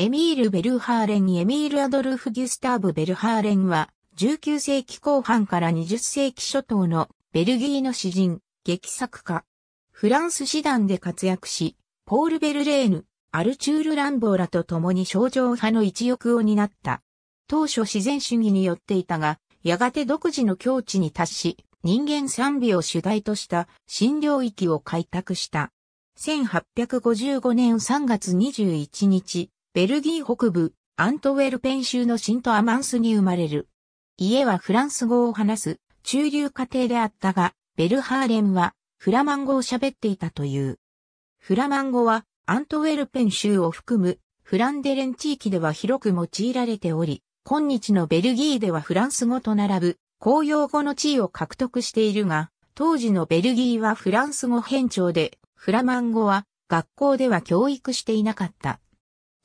エミール・ベルハーレンエミール・アドルフ・ギュスターブ・ベルハーレンは、19世紀後半から20世紀初頭のベルギーの詩人、劇作家。フランス詩団で活躍し、ポール・ベルレーヌ、アルチュール・ランボーラと共に症状派の一翼を担った。当初自然主義によっていたが、やがて独自の境地に達し、人間賛美を主題とした新領域を開拓した。1855年3月21日、ベルギー北部、アントウェルペン州のシントアマンスに生まれる。家はフランス語を話す中流家庭であったが、ベルハーレンはフラマン語を喋っていたという。フラマン語はアントウェルペン州を含むフランデレン地域では広く用いられており、今日のベルギーではフランス語と並ぶ公用語の地位を獲得しているが、当時のベルギーはフランス語偏調で、フラマン語は学校では教育していなかった。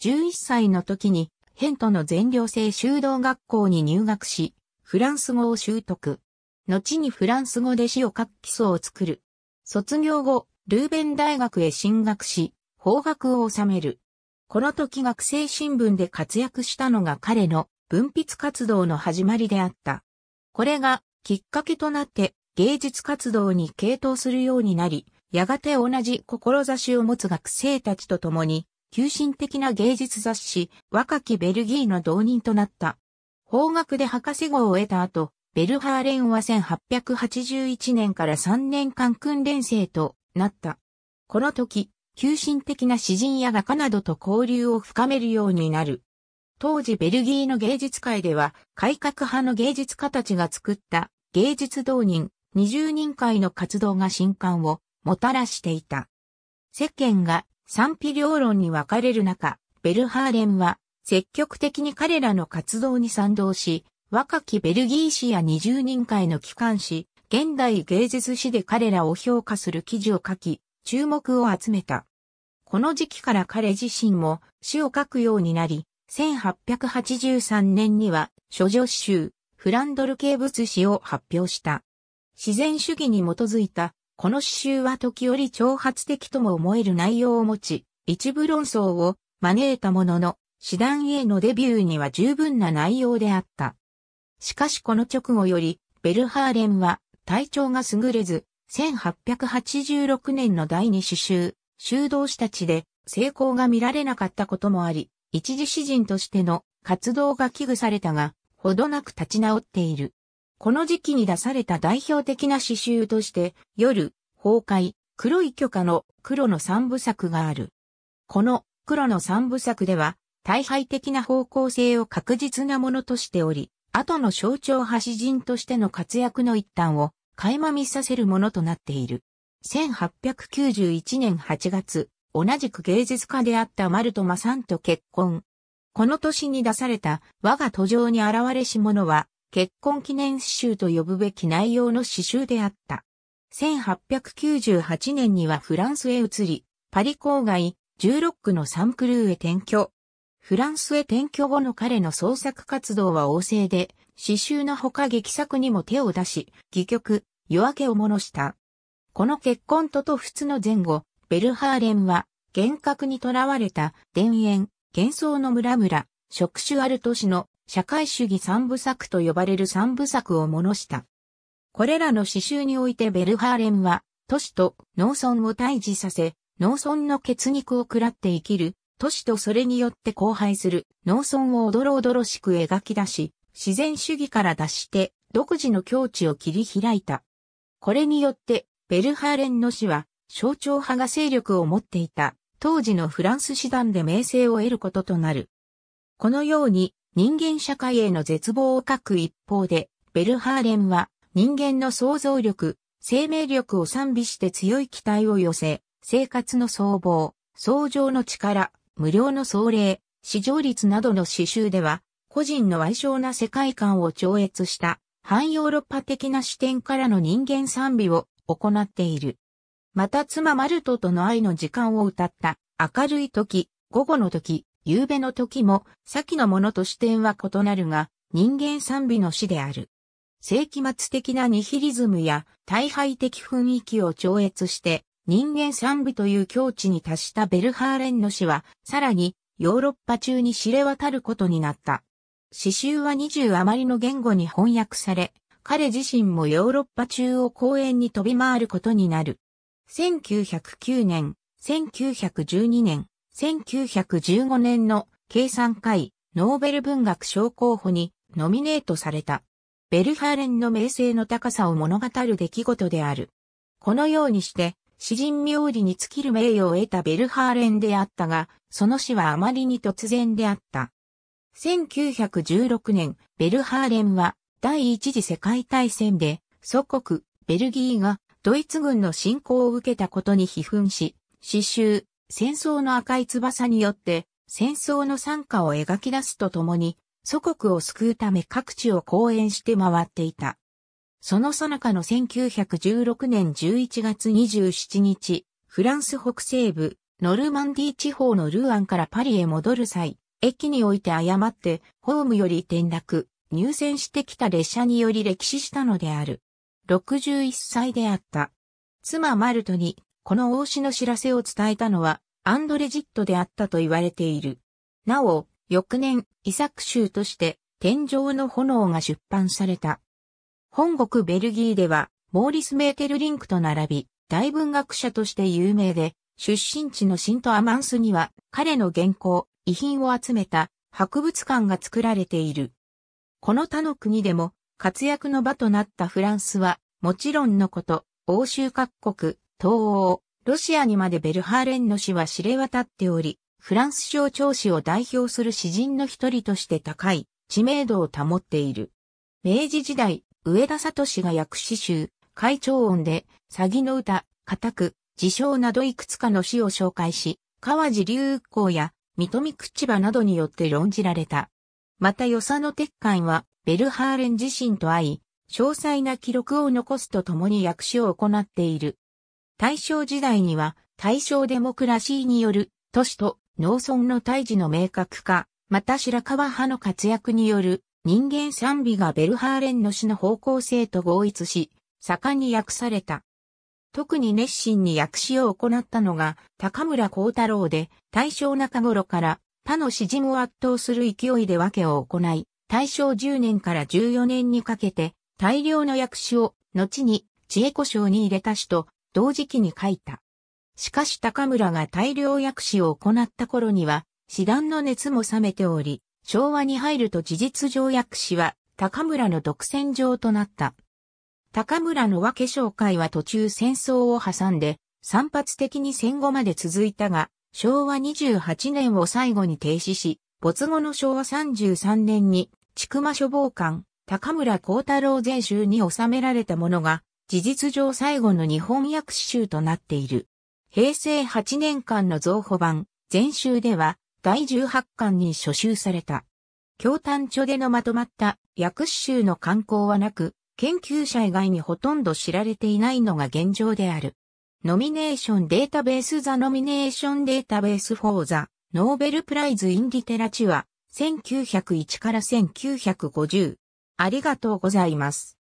11歳の時に、ヘントの全寮制修道学校に入学し、フランス語を習得。後にフランス語で詩を書く基礎を作る。卒業後、ルーベン大学へ進学し、法学を収める。この時学生新聞で活躍したのが彼の文筆活動の始まりであった。これがきっかけとなって芸術活動に傾倒するようになり、やがて同じ志を持つ学生たちと共に急進的な芸術雑誌、若きベルギーの導人となった。法学で博士号を得た後、ベルハーレンは1881年から3年間訓練生となった。この時、急進的な詩人や画家などと交流を深めるようになる。当時ベルギーの芸術界では、改革派の芸術家たちが作った芸術導人20人会の活動が新刊をもたらしていた。世間が賛否両論に分かれる中、ベルハーレンは積極的に彼らの活動に賛同し、若きベルギー誌や20人会の機関誌、現代芸術誌で彼らを評価する記事を書き、注目を集めた。この時期から彼自身も詩を書くようになり、1883年には、諸女集、フランドル系物詩を発表した。自然主義に基づいたこの詩集は時折挑発的とも思える内容を持ち、一部論争を招いたものの、師団へのデビューには十分な内容であった。しかしこの直後より、ベルハーレンは体調が優れず、1886年の第二詩集、修道士たちで成功が見られなかったこともあり、一時詩人としての活動が危惧されたが、ほどなく立ち直っている。この時期に出された代表的な詩集として、夜、崩壊、黒い許可の黒の三部作がある。この黒の三部作では、大敗的な方向性を確実なものとしており、後の象徴派詩人としての活躍の一端を垣間見させるものとなっている。1891年8月、同じく芸術家であったマルトマさんと結婚。この年に出された我が途上に現れし者は、結婚記念詩集と呼ぶべき内容の詩集であった。1898年にはフランスへ移り、パリ郊外、16区のサンクルーへ転居。フランスへ転居後の彼の創作活動は旺盛で、詩集のほか劇作にも手を出し、戯曲、夜明けをものした。この結婚とと仏の前後、ベルハーレンは、幻覚に囚われた、田園、幻想の村々、職種ある都市の社会主義三部作と呼ばれる三部作をものした。これらの詩集においてベルハーレンは、都市と農村を退治させ、農村の血肉を食らって生きる、都市とそれによって荒廃する農村をおどろおどろしく描き出し、自然主義から脱して独自の境地を切り開いた。これによって、ベルハーレンの死は、象徴派が勢力を持っていた、当時のフランス師団で名声を得ることとなる。このように、人間社会への絶望を書く一方で、ベルハーレンは人間の想像力、生命力を賛美して強い期待を寄せ、生活の総合、創造の力、無料の壮麗、市場率などの詩集では、個人の哀傷な世界観を超越した反ヨーロッパ的な視点からの人間賛美を行っている。また妻マルトとの愛の時間を歌った明るい時、午後の時、夕べの時も、先のものと視点は異なるが、人間賛美の詩である。世紀末的なニヒリズムや大敗的雰囲気を超越して、人間賛美という境地に達したベルハーレンの詩は、さらにヨーロッパ中に知れ渡ることになった。詩集は20余りの言語に翻訳され、彼自身もヨーロッパ中を公園に飛び回ることになる。1909年、1912年、1915年の計算会ノーベル文学賞候補にノミネートされた。ベルハーレンの名声の高さを物語る出来事である。このようにして、詩人冥利に尽きる名誉を得たベルハーレンであったが、その死はあまりに突然であった。1916年、ベルハーレンは第一次世界大戦で祖国、ベルギーがドイツ軍の侵攻を受けたことに批憤し、詩集、戦争の赤い翼によって戦争の惨禍を描き出すとともに、祖国を救うため各地を講演して回っていた。その最中の1916年11月27日、フランス北西部、ノルマンディ地方のルーアンからパリへ戻る際、駅において誤って、ホームより転落、入線してきた列車により歴史したのである。61歳であった。妻マルトにこの王子の知らせを伝えたのはアンドレジットであったと言われている。なお、翌年、遺作集として天上の炎が出版された。本国ベルギーでは、モーリス・メーテルリンクと並び、大文学者として有名で、出身地のシント・アマンスには、彼の原稿、遺品を集めた博物館が作られている。この他の国でも、活躍の場となったフランスは、もちろんのこと、欧州各国、東欧、ロシアにまでベルハーレンの詩は知れ渡っており、フランス象徴子を代表する詩人の一人として高い知名度を保っている。明治時代、上田聡が訳詩集、会長音で、詐欺の歌、固く、自称などいくつかの詩を紹介し、川地流行や三富口場などによって論じられた。また与謝野鉄管は、ベルハーレン自身と会い、詳細な記録を残すとともに訳詞を行っている。大正時代には大正デモクラシーによる都市と農村の退治の明確化、また白川派の活躍による人間賛美がベルハーレンの死の方向性と合一し、盛んに訳された。特に熱心に訳詞を行ったのが高村光太郎で、大正中頃から他の詩人を圧倒する勢いで訳を行い、大正10年から14年にかけて大量の訳詞を後に知恵古書に入れた詩と同時期に書いた。しかし高村が大量薬師を行った頃には、死団の熱も冷めており、昭和に入ると事実上薬師は高村の独占上となった。高村の和化粧会は途中戦争を挟んで、散発的に戦後まで続いたが、昭和28年を最後に停止し、没後の昭和33年に、千曲書房館、高村光太郎全集に収められたものが、事実上最後の日本訳集となっている。平成8年間の増補版、全集では、第18巻に初集された。京丹著でのまとまった訳集の刊行はなく、研究者以外にほとんど知られていないのが現状である。ノミネーションデータベースザノミネーションデータベースフォーザノーベルプライズインリテラチュア1901から1950。ありがとうございます。